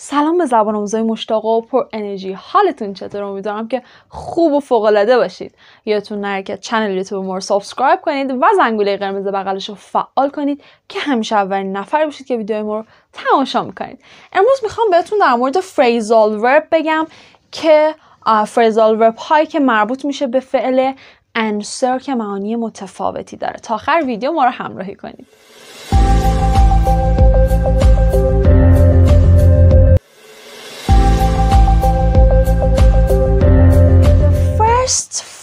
سلام به زبان آموزای مشتاق و پر انرژی حالتون چطور امیدوارم که خوب و فوق العاده باشید یادتون نره که چنل یوتیوب ما رو سابسکرایب کنید و زنگوله قرمز بغلش رو فعال کنید که همیشه اولین نفر باشید که ویدیو ما رو تماشا میکنید امروز میخوام بهتون در مورد فریزال ورب بگم که فریزال ورب هایی که مربوط میشه به فعل انسر که معانی متفاوتی داره تا آخر ویدیو ما رو همراهی کنید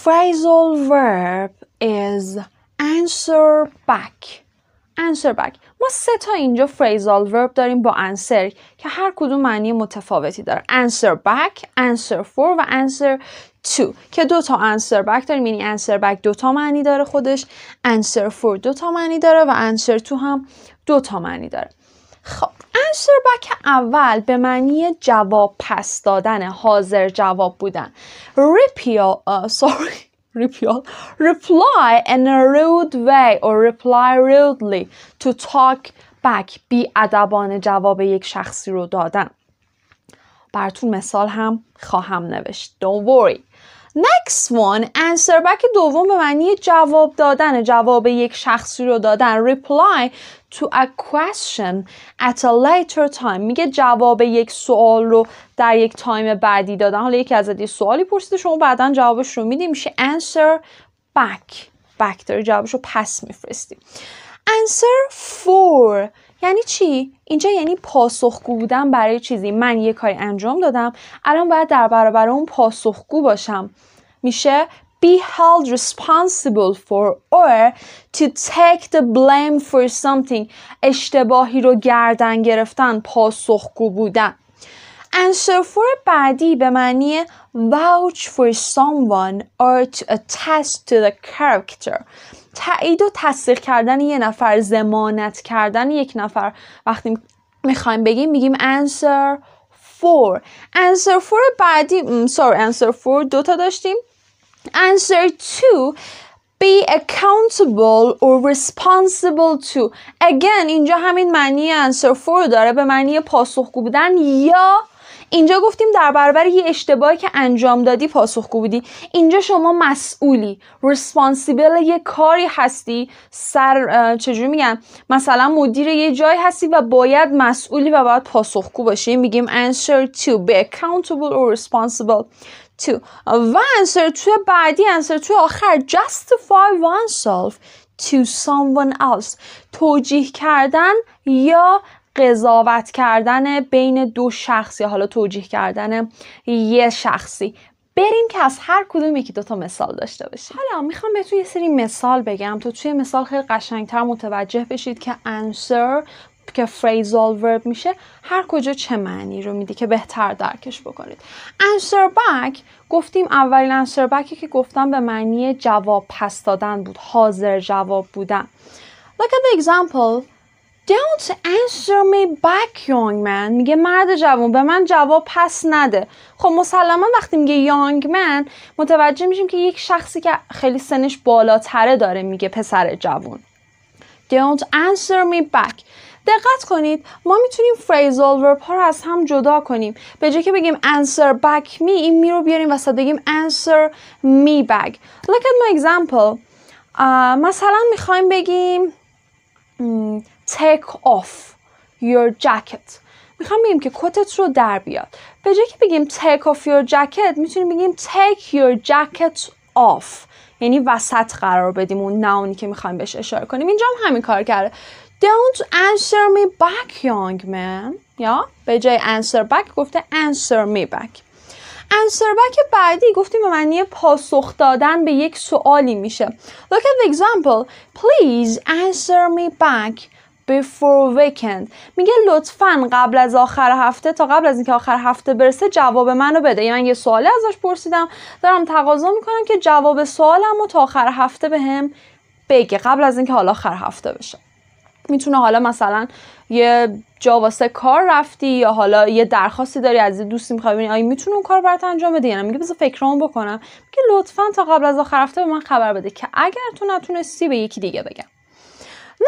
phrasal verb is answer back answer back ما سه تا اینجا phrasal verb داریم با answer که هر کدوم معنی متفاوتی داره answer back answer for و answer to که دو تا answer back داریم یعنی answer back دو تا معنی داره خودش answer for دو تا معنی داره و answer to هم دو تا معنی داره خب answer back اول به معنی جواب پس دادن حاضر جواب بودن reply uh, sorry repeal, reply in a rude way or reply rudely to talk back بی ادبانه جواب یک شخصی رو دادن براتون مثال هم خواهم نوشت don't worry next one answer back دوم به معنی جواب دادن جواب یک شخصی رو دادن reply to a question at a later time میگه جواب یک سوال رو در یک تایم بعدی دادن حالا یکی از یه سوالی پرسیده شما بعدا جوابش رو میدیم میشه answer back back داره جوابش رو پس میفرستیم answer for یعنی چی اینجا یعنی پاسخگو بودن برای چیزی من یه کاری انجام دادم الان باید در برابر اون پاسخگو باشم میشه be held responsible for or to take the blame for something اشتباهی رو گردن گرفتن پاسخگو بودن answer for بعدی به معنی vouch for someone or to attest to the character تایید و تصدیق کردن یه نفر زمانت کردن یک نفر وقتی میخوایم بگیم میگیم answer for answer for بعدی sorry answer for دوتا داشتیم answer to be accountable or responsible to again اینجا همین معنی answer for داره به معنی پاسخگو بودن یا اینجا گفتیم در برابر یه اشتباهی که انجام دادی پاسخگو بودی اینجا شما مسئولی ریسپانسیبل یه کاری هستی سر چجوری میگم مثلا مدیر یه جای هستی و باید مسئولی و باید پاسخگو باشی میگیم answer to be accountable or responsible to و answer to بعدی answer to آخر justify oneself to someone else توجیه کردن یا قضاوت کردن بین دو شخص یا حالا توجیه کردن یه شخصی بریم که از هر کدوم یکی دوتا مثال داشته باشیم حالا میخوام به بهتون یه سری مثال بگم تو توی مثال خیلی قشنگتر متوجه بشید که answer که phrasal verb میشه هر کجا چه معنی رو میدی که بهتر درکش بکنید answer back گفتیم اولین answer backی که گفتم به معنی جواب پس دادن بود حاضر جواب بودن Look at the example Don't answer me back young man میگه مرد جوان به من جواب پس نده خب مسلما وقتی میگه young man متوجه میشیم که یک شخصی که خیلی سنش بالاتره داره میگه پسر جوان Don't answer me back دقت کنید ما میتونیم phrasal verb ها رو از هم جدا کنیم به جای که بگیم answer back me این می رو بیاریم وسط بگیم answer me back look at my example uh, مثلا میخوایم بگیم take off your jacket میخوام بگیم که کتت رو در بیاد به جای که بگیم take off your jacket میتونیم بگیم take your jacket off یعنی وسط قرار بدیم اون ناونی که میخوایم بهش اشاره کنیم اینجا هم همین کار کرده Don't answer me back young man یا به جای answer back گفته answer me back answer back بعدی گفتیم به معنی پاسخ دادن به یک سوالی میشه Look at the example Please answer me back before weekend میگه لطفا قبل از آخر هفته تا قبل از اینکه آخر هفته برسه جواب منو بده یعنی من یه سوالی ازش پرسیدم دارم تقاضا میکنم که جواب سوالم رو تا آخر هفته به هم بگه قبل از اینکه حالا آخر هفته بشه میتونه حالا مثلا یه جا واسه کار رفتی یا حالا یه درخواستی داری از دوستی میخوای ببینی آیا میتونه اون کار برات انجام بده یعنی میگه بذار فکرامو بکنم میگه لطفا تا قبل از آخر هفته به من خبر بده که اگر تو نتونستی به یکی دیگه بگم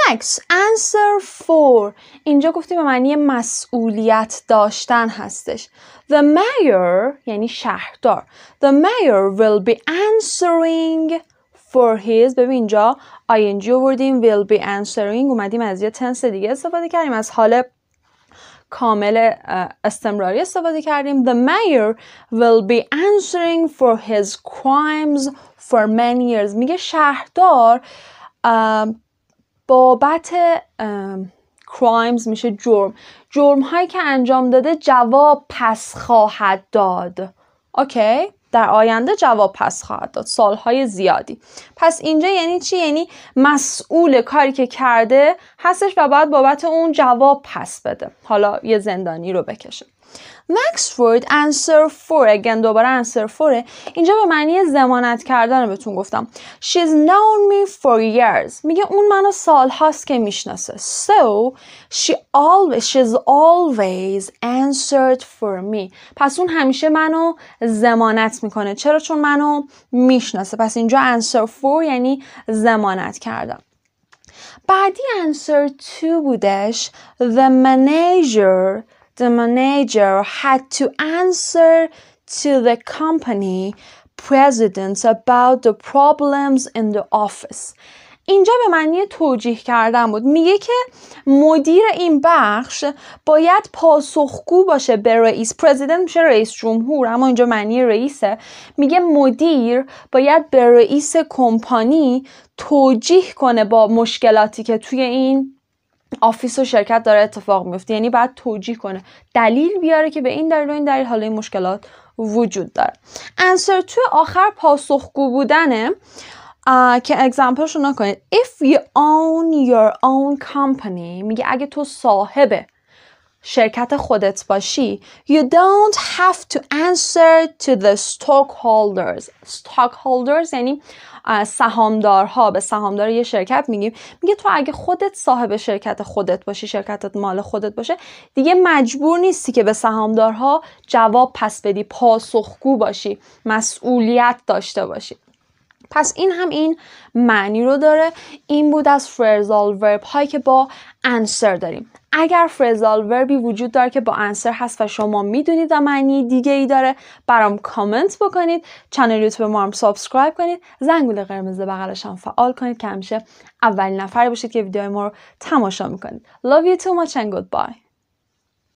Next, answer for. اینجا گفتیم به معنی مسئولیت داشتن هستش. The mayor یعنی شهردار. The mayor will be answering for his ببین اینجا ing آوردیم will be answering اومدیم از یه تنس دیگه استفاده کردیم از حال کامل استمراری استفاده کردیم The mayor will be answering for his crimes for many years میگه شهردار بابت کرایمز میشه جرم جرم هایی که انجام داده جواب پس خواهد داد اوکی در آینده جواب پس خواهد داد سالهای زیادی پس اینجا یعنی چی یعنی مسئول کاری که کرده هستش و باید بابت اون جواب پس بده حالا یه زندانی رو بکشه Next word answer for. again دوباره answer for اینجا به معنی زمانت کردن بهتون گفتم She's known me for years میگه اون منو سال هاست که میشناسه So she always, she's always answered for me پس اون همیشه منو زمانت میکنه چرا چون منو میشناسه پس اینجا answer for یعنی زمانت کردن بعدی answer to بودش The manager the manager had to answer to the company president about the problems in the office اینجا به معنی توجیه کردن بود میگه که مدیر این بخش باید پاسخگو باشه به رئیس پرزیدنت میشه رئیس جمهور اما اینجا معنی رئیسه میگه مدیر باید به رئیس کمپانی توجیه کنه با مشکلاتی که توی این آفیس و شرکت داره اتفاق میفته یعنی باید توجیه کنه دلیل بیاره که به این دلیل و این دلیل حالا این مشکلات وجود داره انسر تو آخر پاسخگو بودنه که اگزمپلش رو نکنید if you own your own company میگه اگه تو صاحبه شرکت خودت باشی you don't have to answer to the stockholders stockholders یعنی سهامدارها به سهامدار یه شرکت میگیم میگه تو اگه خودت صاحب شرکت خودت باشی شرکتت مال خودت باشه دیگه مجبور نیستی که به سهامدارها جواب پس بدی پاسخگو باشی مسئولیت داشته باشی پس این هم این معنی رو داره این بود از فرزال ورب هایی که با انسر داریم اگر فرزال وربی وجود داره که با انسر هست و شما میدونید و معنی دیگه ای داره برام کامنت بکنید چنل یوتیوب ما هم سابسکرایب کنید زنگوله قرمز بغلش هم فعال کنید که همیشه اولین نفری باشید که ویدیو ما رو تماشا میکنید love you too much and goodbye